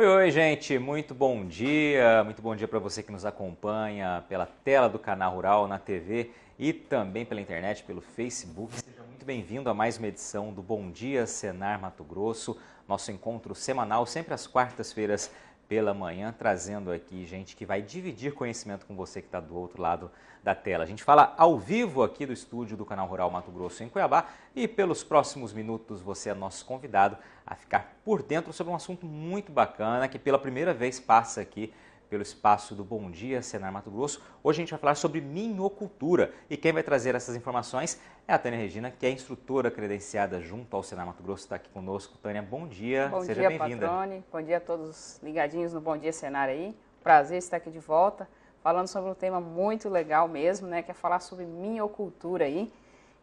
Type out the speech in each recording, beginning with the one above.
Oi, oi, gente, muito bom dia. Muito bom dia para você que nos acompanha pela tela do canal Rural na TV e também pela internet, pelo Facebook. Seja muito bem-vindo a mais uma edição do Bom Dia Senar Mato Grosso, nosso encontro semanal, sempre às quartas-feiras pela manhã, trazendo aqui gente que vai dividir conhecimento com você que está do outro lado da tela. A gente fala ao vivo aqui do estúdio do Canal Rural Mato Grosso em Cuiabá e pelos próximos minutos você é nosso convidado a ficar por dentro sobre um assunto muito bacana que pela primeira vez passa aqui pelo espaço do Bom Dia Senar Mato Grosso. Hoje a gente vai falar sobre minhocultura e quem vai trazer essas informações é a Tânia Regina, que é instrutora credenciada junto ao Senar Mato Grosso, está aqui conosco. Tânia, bom dia, bom seja bem-vinda. Bom dia, Patrone, bom dia a todos ligadinhos no Bom Dia Senar aí. Prazer estar aqui de volta, falando sobre um tema muito legal mesmo, né, que é falar sobre minhocultura aí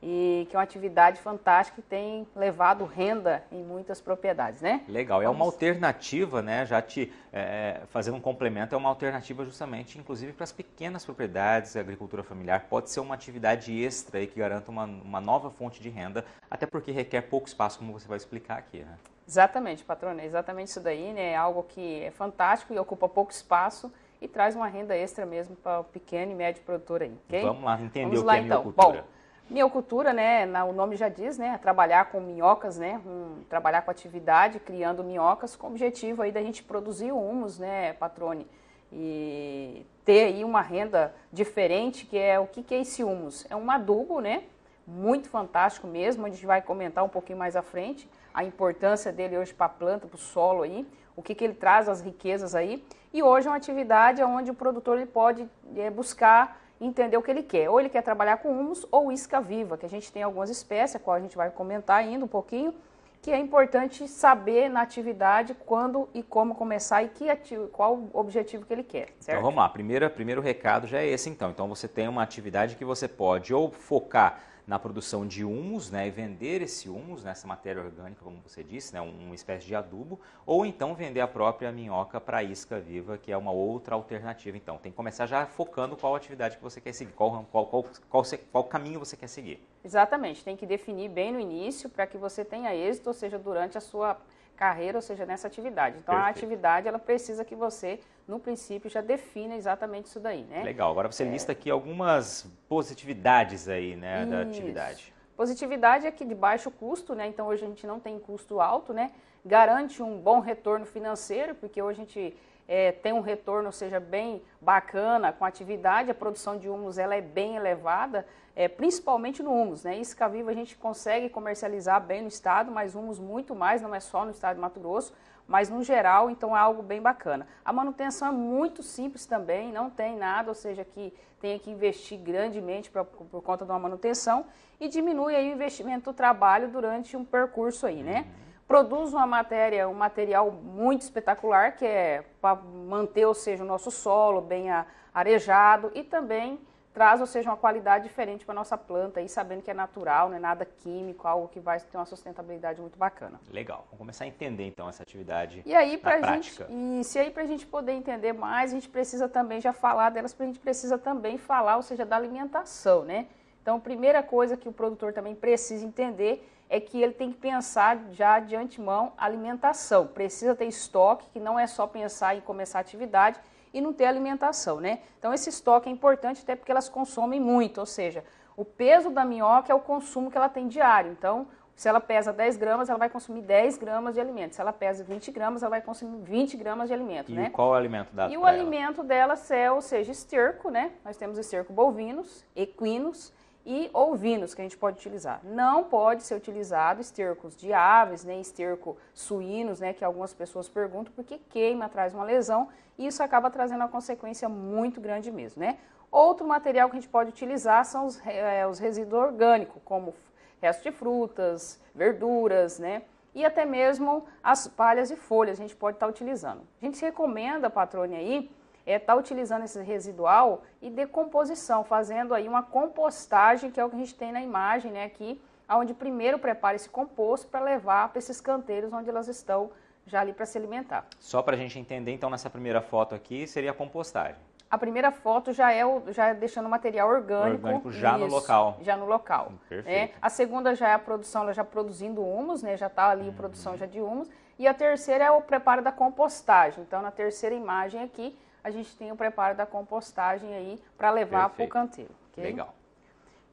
e que é uma atividade fantástica que tem levado renda em muitas propriedades, né? Legal, Vamos... é uma alternativa, né? Já te é, é, fazendo um complemento, é uma alternativa justamente, inclusive para as pequenas propriedades, agricultura familiar pode ser uma atividade extra aí que garanta uma, uma nova fonte de renda, até porque requer pouco espaço, como você vai explicar aqui, né? Exatamente, patrona, é exatamente isso daí, né? É algo que é fantástico e ocupa pouco espaço e traz uma renda extra mesmo para o pequeno e médio produtor aí, ok? Vamos lá entender Vamos o que lá, é então. agricultura. Bom, Miocultura, né, o nome já diz, né, trabalhar com minhocas, né, um, trabalhar com atividade, criando minhocas, com o objetivo aí da gente produzir humus, né, Patrone, e ter aí uma renda diferente, que é o que, que é esse humus? É um adubo, né, muito fantástico mesmo, a gente vai comentar um pouquinho mais à frente, a importância dele hoje para a planta, para o solo aí, o que, que ele traz as riquezas aí, e hoje é uma atividade onde o produtor ele pode é, buscar entender o que ele quer. Ou ele quer trabalhar com humus ou isca viva, que a gente tem algumas espécies, a qual a gente vai comentar ainda um pouquinho, que é importante saber na atividade quando e como começar e que ativo, qual o objetivo que ele quer. Então, certo? Então vamos lá, primeiro, primeiro recado já é esse então. Então você tem uma atividade que você pode ou focar na produção de humus né, e vender esse humus, nessa né, essa matéria orgânica, como você disse, né, uma espécie de adubo, ou então vender a própria minhoca para isca viva, que é uma outra alternativa. Então, tem que começar já focando qual atividade que você quer seguir, qual, qual, qual, qual, qual caminho você quer seguir. Exatamente, tem que definir bem no início para que você tenha êxito, ou seja, durante a sua carreira, ou seja, nessa atividade. Então, Perfeito. a atividade, ela precisa que você, no princípio, já defina exatamente isso daí, né? Legal. Agora você é... lista aqui algumas positividades aí, né, isso. da atividade. Positividade é que de baixo custo, né? Então, hoje a gente não tem custo alto, né? Garante um bom retorno financeiro, porque hoje a gente é, tem um retorno, seja bem bacana com a atividade, a produção de humus ela é bem elevada, é, principalmente no humus. Né? Isso que a Viva a gente consegue comercializar bem no estado, mas humus muito mais, não é só no estado de Mato Grosso, mas no geral, então é algo bem bacana. A manutenção é muito simples também, não tem nada, ou seja, que tenha que investir grandemente pra, por conta de uma manutenção e diminui aí o investimento do trabalho durante um percurso aí, né? Uhum produz uma matéria, um material muito espetacular, que é para manter, ou seja, o nosso solo bem arejado e também traz, ou seja, uma qualidade diferente para a nossa planta, e sabendo que é natural, não é nada químico, algo que vai ter uma sustentabilidade muito bacana. Legal, vamos começar a entender então essa atividade e aí, na gente, prática. Isso, e aí para a gente poder entender mais, a gente precisa também já falar delas, porque a gente precisa também falar, ou seja, da alimentação, né? Então, a primeira coisa que o produtor também precisa entender é que ele tem que pensar já de antemão alimentação. Precisa ter estoque, que não é só pensar em começar a atividade e não ter alimentação, né? Então esse estoque é importante até porque elas consomem muito, ou seja, o peso da minhoca é o consumo que ela tem diário. Então, se ela pesa 10 gramas, ela vai consumir 10 gramas de alimento. Se ela pesa 20 gramas, ela vai consumir 20 gramas de alimento, e né? E qual é o alimento dela? E o alimento dela delas é, ou seja, esterco, né? Nós temos esterco bovinos, equinos, e ovinos que a gente pode utilizar. Não pode ser utilizado estercos de aves, nem esterco suínos, né, que algumas pessoas perguntam, porque queima, traz uma lesão e isso acaba trazendo uma consequência muito grande mesmo, né? Outro material que a gente pode utilizar são os, é, os resíduos orgânicos, como restos de frutas, verduras, né? E até mesmo as palhas e folhas a gente pode estar tá utilizando. A gente recomenda, patrone aí, está é, tá utilizando esse residual e decomposição, fazendo aí uma compostagem, que é o que a gente tem na imagem né, aqui, onde primeiro prepara esse composto para levar para esses canteiros onde elas estão já ali para se alimentar. Só para a gente entender, então, nessa primeira foto aqui, seria a compostagem. A primeira foto já é o, já é deixando o material orgânico, orgânico já isso, no local. Já no local. Hum, é. Perfeito. Né? A segunda já é a produção, ela já produzindo humus, né? Já está ali uhum. produção já de humus. E a terceira é o preparo da compostagem. Então, na terceira imagem aqui, a gente tem o preparo da compostagem aí para levar para o canteiro. Okay? Legal.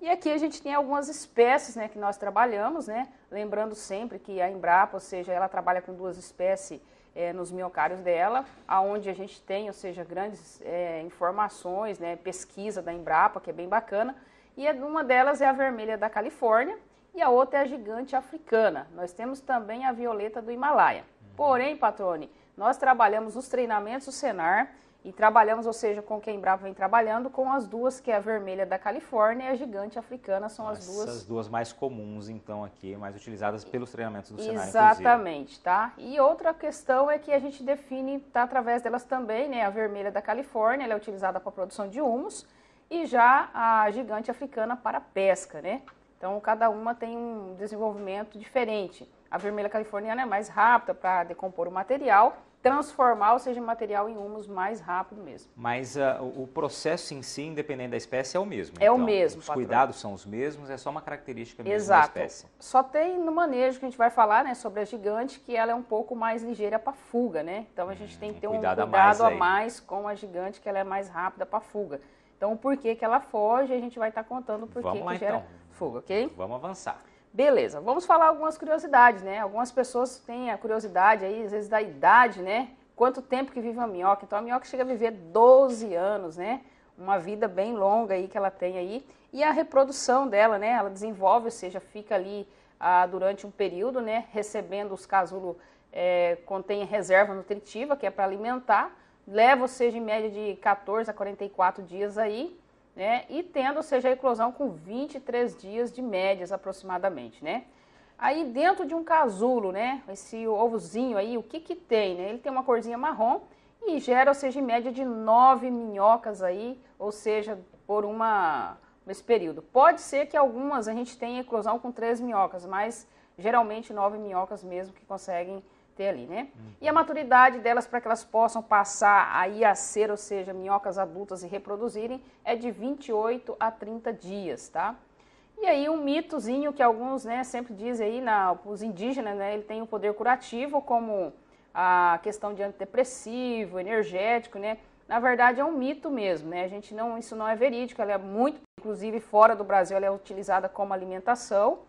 E aqui a gente tem algumas espécies né, que nós trabalhamos, né? Lembrando sempre que a Embrapa, ou seja, ela trabalha com duas espécies é, nos miocários dela, aonde a gente tem, ou seja, grandes é, informações, né, pesquisa da Embrapa, que é bem bacana. E é, uma delas é a vermelha da Califórnia e a outra é a gigante africana. Nós temos também a violeta do Himalaia. Uhum. Porém, Patrone, nós trabalhamos os treinamentos do Senar e trabalhamos, ou seja, com quem Bravo vem trabalhando, com as duas, que é a vermelha da Califórnia e a gigante africana, são Nossa, as duas. As duas mais comuns, então, aqui, mais utilizadas pelos treinamentos do Exatamente, cenário. Exatamente, tá? E outra questão é que a gente define, tá, através delas também, né? A vermelha da Califórnia, ela é utilizada para produção de humus, e já a gigante africana para pesca, né? Então, cada uma tem um desenvolvimento diferente. A vermelha californiana é mais rápida para decompor o material, transformar, ou seja, o material em humus mais rápido mesmo. Mas uh, o processo em si, independente da espécie, é o mesmo. É então, o mesmo. Os patrão. cuidados são os mesmos, é só uma característica mesmo Exato. da espécie. Só tem no manejo que a gente vai falar, né, sobre a gigante, que ela é um pouco mais ligeira para fuga, né? Então a gente hum, tem que ter um cuidado, cuidado a, mais, a mais com a gigante, que ela é mais rápida para fuga. Então, o porquê que ela foge, a gente vai estar tá contando o porquê Vamos lá, que gera então. fuga, ok? Vamos avançar. Beleza, vamos falar algumas curiosidades, né? Algumas pessoas têm a curiosidade aí, às vezes, da idade, né? Quanto tempo que vive uma minhoca? Então a minhoca chega a viver 12 anos, né? Uma vida bem longa aí que ela tem aí. E a reprodução dela, né? Ela desenvolve, ou seja, fica ali ah, durante um período, né? Recebendo os casulos, é, contém reserva nutritiva, que é para alimentar. Leva, ou seja, em média de 14 a 44 dias aí né? E tendo, seja a eclosão com 23 dias de médias aproximadamente, né? Aí dentro de um casulo, né? Esse ovozinho aí, o que que tem, né? Ele tem uma corzinha marrom e gera, ou seja, em média de nove minhocas aí, ou seja, por uma nesse período. Pode ser que algumas a gente tenha eclosão com três minhocas, mas geralmente nove minhocas mesmo que conseguem ter ali, né? Uhum. E a maturidade delas para que elas possam passar aí a ser, ou seja, minhocas adultas e reproduzirem, é de 28 a 30 dias, tá? E aí um mitozinho que alguns, né, sempre dizem aí, na, os indígenas, né, ele tem o um poder curativo como a questão de antidepressivo, energético, né? Na verdade é um mito mesmo, né? A gente não, isso não é verídico, ela é muito, inclusive fora do Brasil, ela é utilizada como alimentação.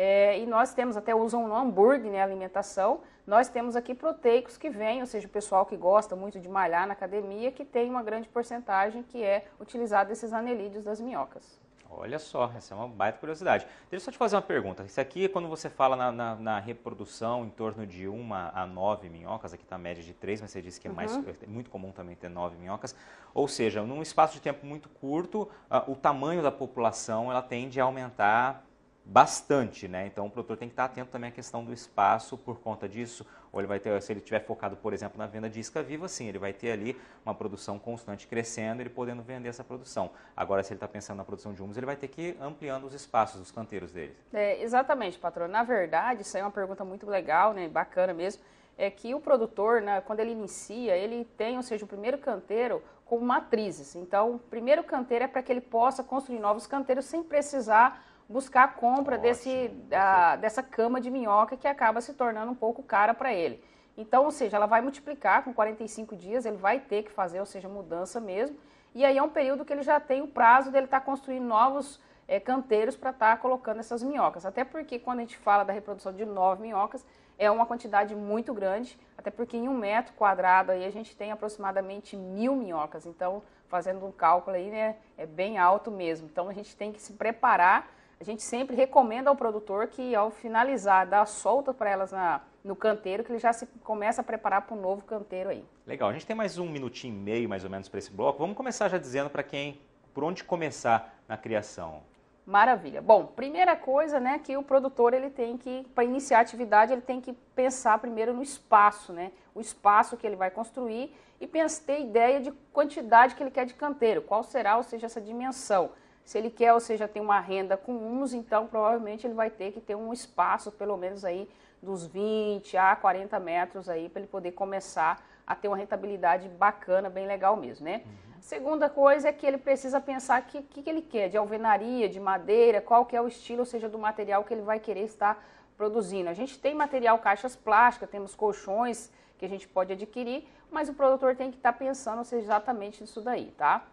É, e nós temos até usam no hambúrguer, né, alimentação, nós temos aqui proteicos que vêm, ou seja, o pessoal que gosta muito de malhar na academia, que tem uma grande porcentagem que é utilizado esses anelídeos das minhocas. Olha só, essa é uma baita curiosidade. Deixa eu só te fazer uma pergunta. Isso aqui, quando você fala na, na, na reprodução em torno de uma a nove minhocas, aqui está a média de três, mas você disse que é, uhum. mais, é muito comum também ter nove minhocas. Ou seja, num espaço de tempo muito curto, uh, o tamanho da população ela tende a aumentar bastante, né? Então o produtor tem que estar atento também à questão do espaço por conta disso, ou ele vai ter, se ele tiver focado, por exemplo, na venda de isca viva, sim, ele vai ter ali uma produção constante crescendo, ele podendo vender essa produção. Agora, se ele está pensando na produção de humus, ele vai ter que ir ampliando os espaços, os canteiros dele. É, exatamente, patrão. Na verdade, isso aí é uma pergunta muito legal, né? Bacana mesmo. É que o produtor, né, quando ele inicia, ele tem, ou seja, o primeiro canteiro com matrizes. Então, o primeiro canteiro é para que ele possa construir novos canteiros sem precisar buscar a compra desse, a, dessa cama de minhoca que acaba se tornando um pouco cara para ele. Então, ou seja, ela vai multiplicar com 45 dias, ele vai ter que fazer, ou seja, mudança mesmo. E aí é um período que ele já tem o prazo dele estar tá construindo novos é, canteiros para estar tá colocando essas minhocas. Até porque quando a gente fala da reprodução de nove minhocas, é uma quantidade muito grande, até porque em um metro quadrado aí a gente tem aproximadamente mil minhocas. Então, fazendo um cálculo aí, né, é bem alto mesmo. Então, a gente tem que se preparar a gente sempre recomenda ao produtor que ao finalizar, a solta para elas na, no canteiro, que ele já se começa a preparar para o novo canteiro aí. Legal, a gente tem mais um minutinho e meio mais ou menos para esse bloco. Vamos começar já dizendo para quem, por onde começar na criação. Maravilha. Bom, primeira coisa, né, que o produtor ele tem que para iniciar a atividade, ele tem que pensar primeiro no espaço, né? O espaço que ele vai construir e ter ideia de quantidade que ele quer de canteiro, qual será, ou seja, essa dimensão. Se ele quer, ou seja, tem uma renda com uns, então provavelmente ele vai ter que ter um espaço, pelo menos aí, dos 20 a 40 metros aí, para ele poder começar a ter uma rentabilidade bacana, bem legal mesmo, né? Uhum. Segunda coisa é que ele precisa pensar o que, que, que ele quer, de alvenaria, de madeira, qual que é o estilo, ou seja, do material que ele vai querer estar produzindo. A gente tem material caixas plásticas, temos colchões que a gente pode adquirir, mas o produtor tem que estar tá pensando seja, exatamente nisso daí, tá?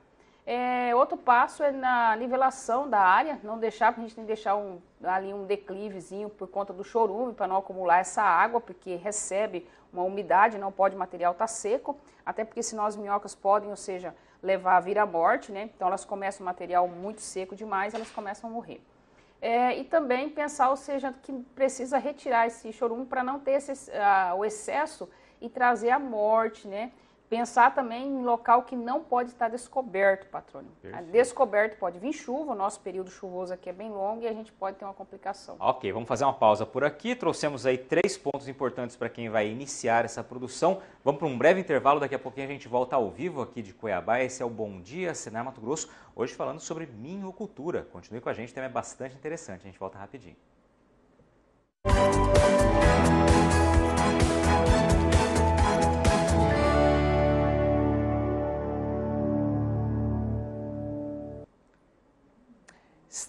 É, outro passo é na nivelação da área, não deixar, porque a gente tem que deixar um, ali um declivezinho por conta do chorume, para não acumular essa água, porque recebe uma umidade, não pode o material estar tá seco, até porque senão as minhocas podem, ou seja, levar a vir à morte, né? Então elas começam o material muito seco demais, elas começam a morrer. É, e também pensar, ou seja, que precisa retirar esse chorume para não ter esse, uh, o excesso e trazer a morte, né? Pensar também em local que não pode estar descoberto, patrônio. Ah, Perfeito. Descoberto pode vir chuva, o nosso período chuvoso aqui é bem longo e a gente pode ter uma complicação. Ok, vamos fazer uma pausa por aqui. Trouxemos aí três pontos importantes para quem vai iniciar essa produção. Vamos para um breve intervalo, daqui a pouquinho a gente volta ao vivo aqui de Cuiabá. Esse é o Bom Dia Senar Mato Grosso, hoje falando sobre minhocultura. Continue com a gente, o tema é bastante interessante. A gente volta rapidinho. Música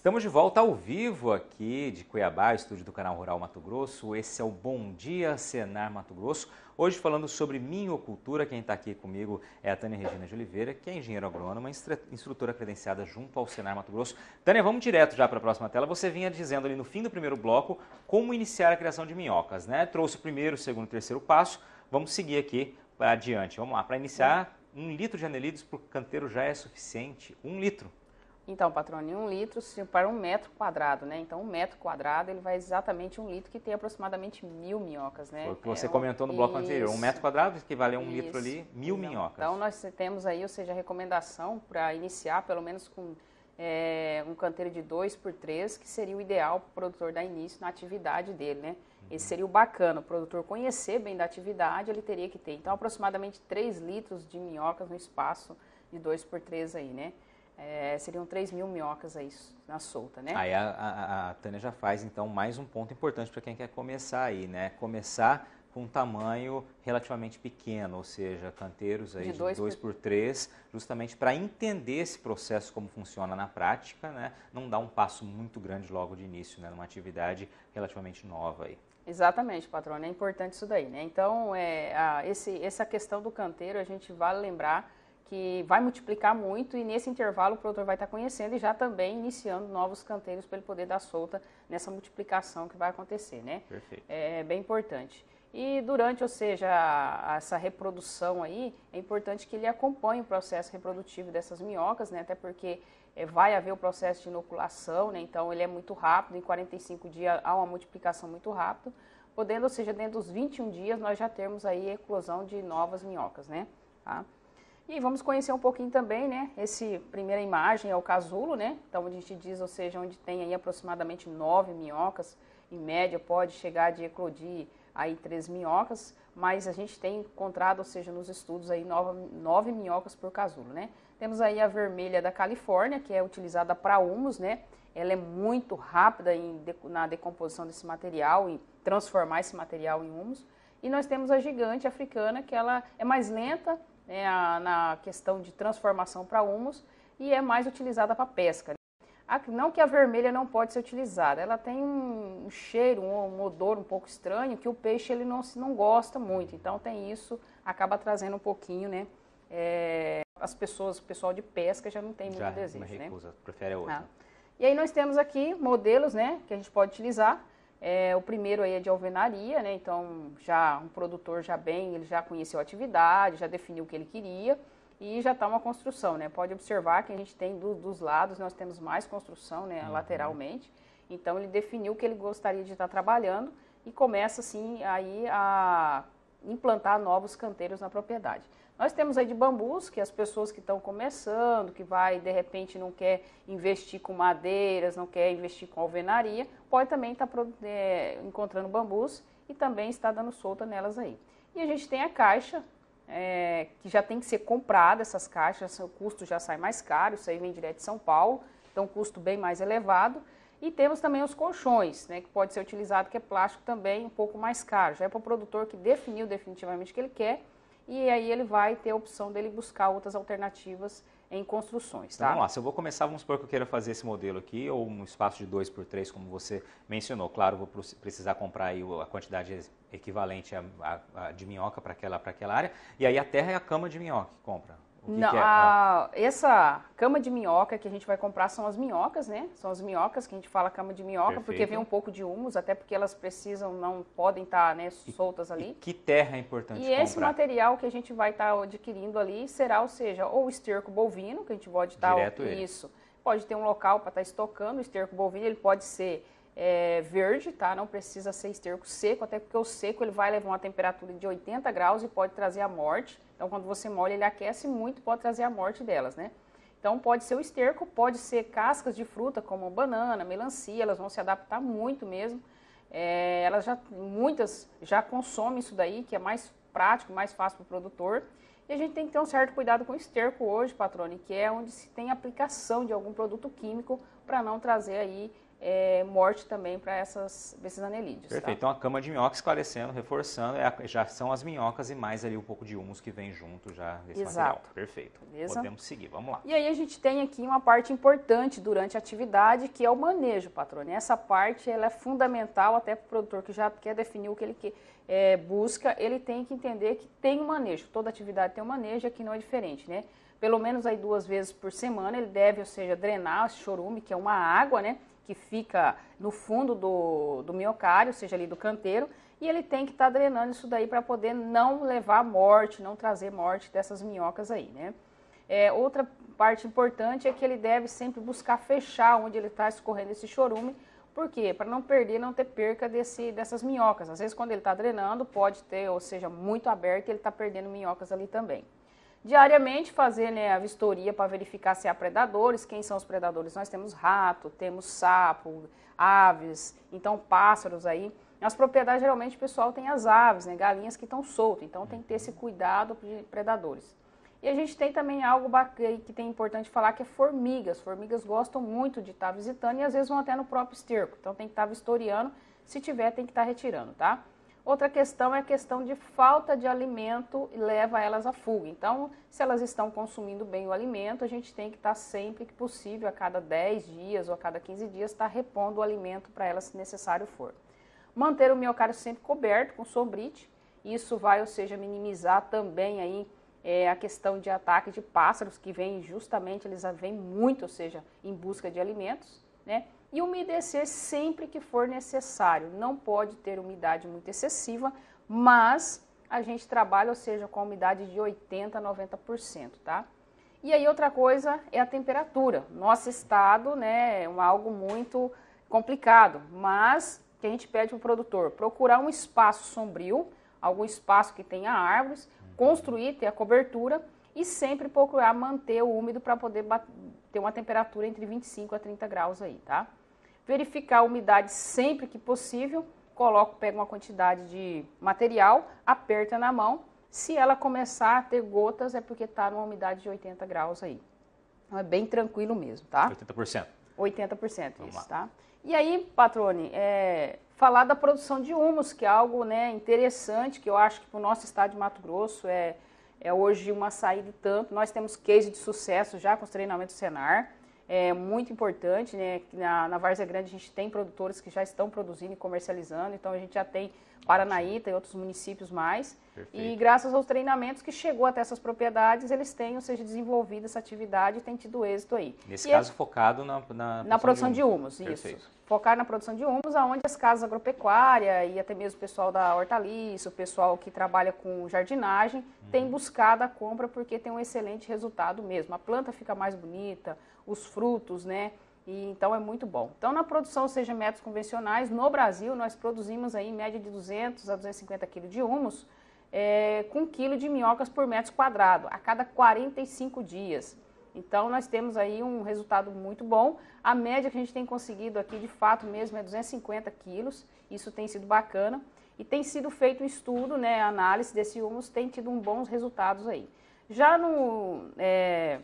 Estamos de volta ao vivo aqui de Cuiabá, estúdio do canal Rural Mato Grosso. Esse é o Bom Dia Senar Mato Grosso. Hoje falando sobre minhocultura. Quem está aqui comigo é a Tânia Regina de Oliveira, que é engenheira agrônoma, instrutora credenciada junto ao Senar Mato Grosso. Tânia, vamos direto já para a próxima tela. Você vinha dizendo ali no fim do primeiro bloco como iniciar a criação de minhocas, né? Trouxe o primeiro, o segundo e o terceiro passo. Vamos seguir aqui para adiante. Vamos lá. Para iniciar, um litro de anelidos por canteiro já é suficiente? Um litro. Então, Patrone, um litro para um metro quadrado, né? Então, um metro quadrado ele vai exatamente um litro que tem aproximadamente mil minhocas, né? Foi o que você é, comentou no bloco anterior, um metro quadrado que vale um isso, litro ali, mil então, minhocas. Então, nós temos aí, ou seja, a recomendação para iniciar pelo menos com é, um canteiro de 2 por 3, que seria o ideal para o produtor dar início na atividade dele, né? Uhum. Esse seria o bacana, o produtor conhecer bem da atividade, ele teria que ter. Então, aproximadamente 3 litros de minhocas no espaço de 2 por 3 aí, né? É, seriam 3 mil minhocas aí na solta, né? Aí a, a, a Tânia já faz, então, mais um ponto importante para quem quer começar aí, né? Começar com um tamanho relativamente pequeno, ou seja, canteiros aí de 2 por 3, justamente para entender esse processo como funciona na prática, né? Não dar um passo muito grande logo de início, né? Numa atividade relativamente nova aí. Exatamente, Patrônio, é importante isso daí, né? Então, é, a, esse, essa questão do canteiro, a gente vale lembrar que vai multiplicar muito e nesse intervalo o produtor vai estar conhecendo e já também iniciando novos canteiros para ele poder dar solta nessa multiplicação que vai acontecer, né? Perfeito. É bem importante. E durante, ou seja, essa reprodução aí, é importante que ele acompanhe o processo reprodutivo dessas minhocas, né? Até porque é, vai haver o processo de inoculação, né? Então ele é muito rápido, em 45 dias há uma multiplicação muito rápida, podendo, ou seja, dentro dos 21 dias nós já termos aí a eclosão de novas minhocas, né? Tá? E vamos conhecer um pouquinho também, né? Esse primeira imagem é o casulo, né? Então a gente diz, ou seja, onde tem aí aproximadamente nove minhocas, em média pode chegar de eclodir aí três minhocas, mas a gente tem encontrado, ou seja, nos estudos aí nove, nove minhocas por casulo, né? Temos aí a vermelha da Califórnia, que é utilizada para humus, né? Ela é muito rápida em, na decomposição desse material e transformar esse material em humus. E nós temos a gigante africana, que ela é mais lenta, né, a, na questão de transformação para humus e é mais utilizada para pesca. A, não que a vermelha não pode ser utilizada, ela tem um, um cheiro, um, um, odor um pouco estranho que o peixe ele não, não gosta muito. Então tem isso, acaba trazendo um pouquinho, né? É, as pessoas, o pessoal de pesca já não tem muito já, desejo, né. recusa, né? prefere a outra. Ah. E aí nós temos aqui modelos, né, que a gente pode utilizar. É, o primeiro aí é de alvenaria, né? Então, já um produtor já bem, ele já conheceu a atividade, já definiu o que ele queria e já está uma construção, né? Pode observar que a gente tem do, dos lados, nós temos mais construção, né? Uhum. Lateralmente. Então, ele definiu o que ele gostaria de estar tá trabalhando e começa, assim, aí a implantar novos canteiros na propriedade. Nós temos aí de bambus, que as pessoas que estão começando, que vai de repente não quer investir com madeiras, não quer investir com alvenaria, pode também estar tá, é, encontrando bambus e também está dando solta nelas aí. E a gente tem a caixa, é, que já tem que ser comprada essas caixas, o custo já sai mais caro, isso aí vem direto de São Paulo, então custo bem mais elevado. E temos também os colchões, né, que pode ser utilizado, que é plástico também um pouco mais caro. Já é para o produtor que definiu definitivamente o que ele quer e aí ele vai ter a opção dele buscar outras alternativas em construções. Tá? Então, vamos lá, se eu vou começar, vamos supor que eu queira fazer esse modelo aqui, ou um espaço de 2 por 3 como você mencionou. Claro, vou precisar comprar aí a quantidade equivalente a, a, a de minhoca para aquela, aquela área, e aí a terra é a cama de minhoca que compra que Não, que é? a, ah. essa cama de minhoca que a gente vai comprar são as minhocas, né? São as minhocas que a gente fala cama de minhoca, Perfeito. porque vem um pouco de humus, até porque elas precisam, não podem estar tá, né, soltas ali. E que terra é importante E comprar? esse material que a gente vai estar tá adquirindo ali será, ou seja, ou esterco bovino, que a gente pode estar... Tá, isso. Pode ter um local para estar tá estocando o esterco bovino, ele pode ser é, verde, tá? Não precisa ser esterco seco, até porque o seco ele vai levar uma temperatura de 80 graus e pode trazer a morte. Então, quando você molha, ele aquece muito, pode trazer a morte delas, né? Então, pode ser o esterco, pode ser cascas de fruta como banana, melancia, elas vão se adaptar muito mesmo. É, elas já, muitas já consomem isso daí, que é mais prático, mais fácil para o produtor. E a gente tem que ter um certo cuidado com o esterco hoje, patrone, que é onde se tem aplicação de algum produto químico para não trazer aí é, morte também para essas, esses anelídeos. Perfeito. Tá? Então a cama de minhoca esclarecendo, reforçando, é a, já são as minhocas e mais ali um pouco de humus que vem junto já desse Exato. material. Perfeito. Beleza? Podemos seguir, vamos lá. E aí a gente tem aqui uma parte importante durante a atividade que é o manejo, patrônio. Né? Essa parte ela é fundamental até para o produtor que já quer definir o que ele quer, é, busca, ele tem que entender que tem um manejo. Toda atividade tem um manejo, aqui não é diferente, né? pelo menos aí duas vezes por semana. Ele deve, ou seja, drenar esse chorume, que é uma água, né? Que fica no fundo do, do miocárdio, ou seja, ali do canteiro, e ele tem que estar tá drenando isso daí para poder não levar morte, não trazer morte dessas minhocas aí, né? É, outra parte importante é que ele deve sempre buscar fechar onde ele está escorrendo esse chorume, por quê? Para não perder, não ter perca desse, dessas minhocas. Às vezes, quando ele está drenando, pode ter, ou seja, muito aberto, ele está perdendo minhocas ali também diariamente fazer né, a vistoria para verificar se há predadores. Quem são os predadores? Nós temos rato, temos sapo, aves, então pássaros aí. Nas propriedades, geralmente, o pessoal tem as aves, né, galinhas que estão soltas, então tem que ter esse cuidado de predadores. E a gente tem também algo bacana que tem importante falar, que é formigas. Formigas gostam muito de estar tá visitando e às vezes vão até no próprio esterco. Então tem que estar tá vistoriando, se tiver tem que estar tá retirando, tá? Outra questão é a questão de falta de alimento e leva elas à fuga. Então, se elas estão consumindo bem o alimento, a gente tem que estar tá sempre que possível, a cada 10 dias ou a cada 15 dias, estar tá repondo o alimento para elas se necessário for. Manter o miocárdio sempre coberto com sombrite, isso vai, ou seja, minimizar também aí é, a questão de ataque de pássaros que vêm justamente, eles vêm muito, ou seja, em busca de alimentos, né? e umedecer sempre que for necessário. Não pode ter umidade muito excessiva, mas a gente trabalha, ou seja, com a umidade de 80% a 90%, tá? E aí outra coisa é a temperatura. Nosso estado, né, é algo muito complicado, mas que a gente pede para o produtor procurar um espaço sombrio, algum espaço que tenha árvores, construir, ter a cobertura e sempre procurar manter o úmido para poder ter uma temperatura entre 25 a 30 graus aí, tá? Verificar a umidade sempre que possível, coloco, pego uma quantidade de material, aperta na mão. Se ela começar a ter gotas, é porque está numa umidade de 80 graus aí. Então é bem tranquilo mesmo, tá? 80%. 80% Vamos isso, lá. tá? E aí, patrone, é, falar da produção de humus, que é algo né, interessante, que eu acho que para o nosso estado de Mato Grosso é é hoje uma saída tanto. Nós temos case de sucesso já com os treinamentos Senar. É muito importante, né? Na, na Várzea Grande a gente tem produtores que já estão produzindo e comercializando, então a gente já tem Paranaíta e outros municípios mais. Perfeito. E graças aos treinamentos que chegou até essas propriedades, eles têm, ou seja, desenvolvido essa atividade e tem tido êxito aí. Nesse e caso, é... focado na, na, na produção, de humus. De humus isso. Focar na produção de humus, aonde as casas agropecuárias e até mesmo o pessoal da hortaliça, o pessoal que trabalha com jardinagem, uhum. tem buscado a compra porque tem um excelente resultado mesmo. A planta fica mais bonita, os frutos, né? E então é muito bom. Então na produção seja métodos convencionais, no Brasil nós produzimos aí em média de 200 a 250 quilos de humus é, com quilo de minhocas por metro quadrado a cada 45 dias. Então nós temos aí um resultado muito bom. A média que a gente tem conseguido aqui de fato mesmo é 250 quilos. Isso tem sido bacana e tem sido feito um estudo, né, análise desse humus, tem tido um bons resultados aí. Já no é,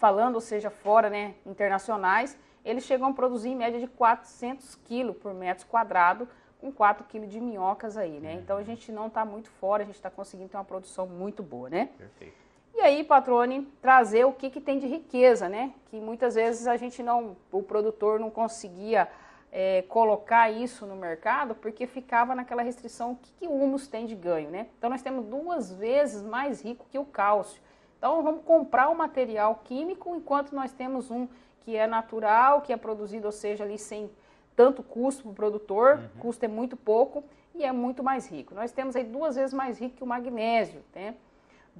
falando, ou seja, fora, né, internacionais, eles chegam a produzir em média de 400 quilos por metro quadrado, com 4 quilos de minhocas aí, né? Uhum. Então a gente não está muito fora, a gente está conseguindo ter uma produção muito boa, né? Perfeito. E aí, patrone, trazer o que, que tem de riqueza, né? Que muitas vezes a gente não, o produtor não conseguia é, colocar isso no mercado porque ficava naquela restrição o que, que o humus tem de ganho, né? Então nós temos duas vezes mais rico que o cálcio. Então vamos comprar o um material químico enquanto nós temos um que é natural, que é produzido, ou seja, ali sem tanto custo para o produtor, uhum. custo é muito pouco e é muito mais rico. Nós temos aí duas vezes mais rico que o magnésio, né?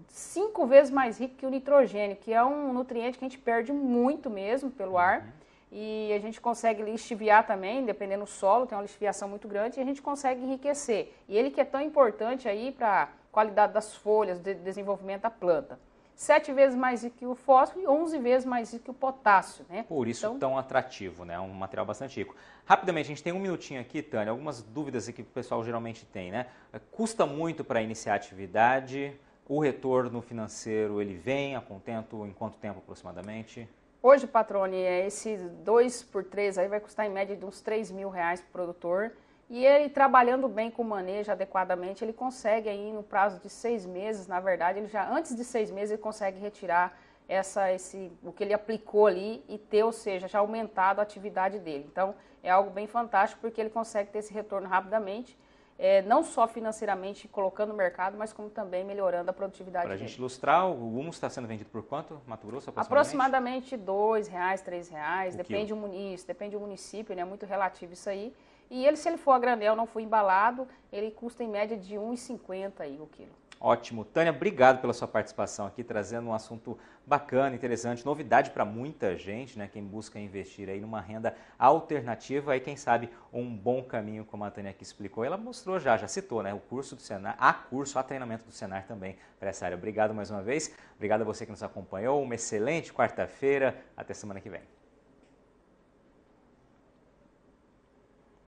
cinco vezes mais rico que o nitrogênio, que é um nutriente que a gente perde muito mesmo pelo ar. Uhum. E a gente consegue lixiviar também, dependendo do solo, tem uma lixiviação muito grande, e a gente consegue enriquecer. E ele que é tão importante aí para a qualidade das folhas, de desenvolvimento da planta sete vezes mais do que o fósforo e 11 vezes mais do que o potássio, né? Por isso então, tão atrativo, né? Um material bastante rico. Rapidamente, a gente tem um minutinho aqui, Tânia, algumas dúvidas que o pessoal geralmente tem, né? Custa muito para iniciar a atividade, o retorno financeiro ele vem a contento em quanto tempo aproximadamente? Hoje, Patrone, é esse 2 por 3 aí vai custar em média de uns 3 mil reais para o produtor. E ele trabalhando bem com o manejo adequadamente, ele consegue aí no prazo de seis meses, na verdade, ele já antes de seis meses ele consegue retirar essa, esse, o que ele aplicou ali e ter, ou seja, já aumentado a atividade dele. Então é algo bem fantástico porque ele consegue ter esse retorno rapidamente. É, não só financeiramente colocando no mercado, mas como também melhorando a produtividade. Para a gente ilustrar, o humus está sendo vendido por quanto, Mato Grosso, aproximadamente? Aproximadamente R$ reais, R$ reais, depende, o, depende do município, né? é né, muito relativo isso aí. E ele, se ele for a granel, não for embalado, ele custa em média de 1,50 aí o quilo. Ótimo. Tânia, obrigado pela sua participação aqui, trazendo um assunto bacana, interessante, novidade para muita gente, né? Quem busca investir aí numa renda alternativa e quem sabe um bom caminho, como a Tânia aqui explicou. Ela mostrou já, já citou, né? O curso do Senar, há curso, há treinamento do Senar também para essa área. Obrigado mais uma vez. Obrigado a você que nos acompanhou. Uma excelente quarta-feira. Até semana que vem.